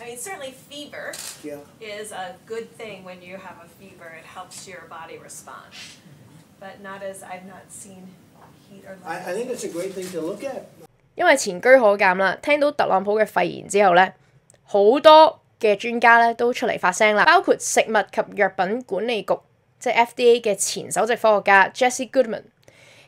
I mean, certainly fever yeah. is a good thing when you have a fever. It helps your body respond, but not as I've not seen heat or. I, I think it's a great thing to look at. 因為前居可鑑啦，聽到特朗普嘅肺炎之後咧，好多嘅專家咧都出嚟發聲啦，包括食物及藥品管理局即係 FDA 嘅前首席科學家 Jesse Goodman。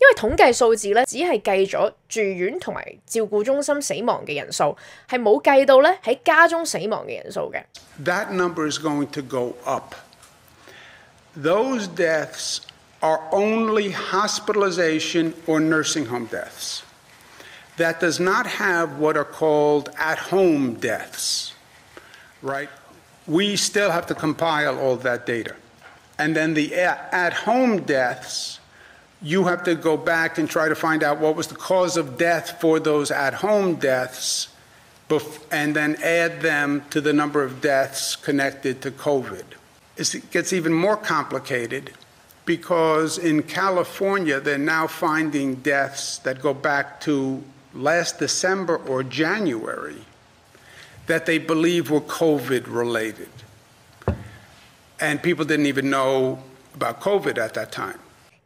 因為統計數字咧，只係計咗住院同埋照顧中心死亡嘅人數，係冇計到咧喺家中死亡嘅人數嘅。That number is going to go up. Those deaths are only hospitalization or nursing home deaths. That does not have what are called at-home deaths, right? We still have to compile all that data. And then the at-home deaths you have to go back and try to find out what was the cause of death for those at home deaths and then add them to the number of deaths connected to COVID. It gets even more complicated because in California, they're now finding deaths that go back to last December or January that they believe were COVID related. And people didn't even know about COVID at that time.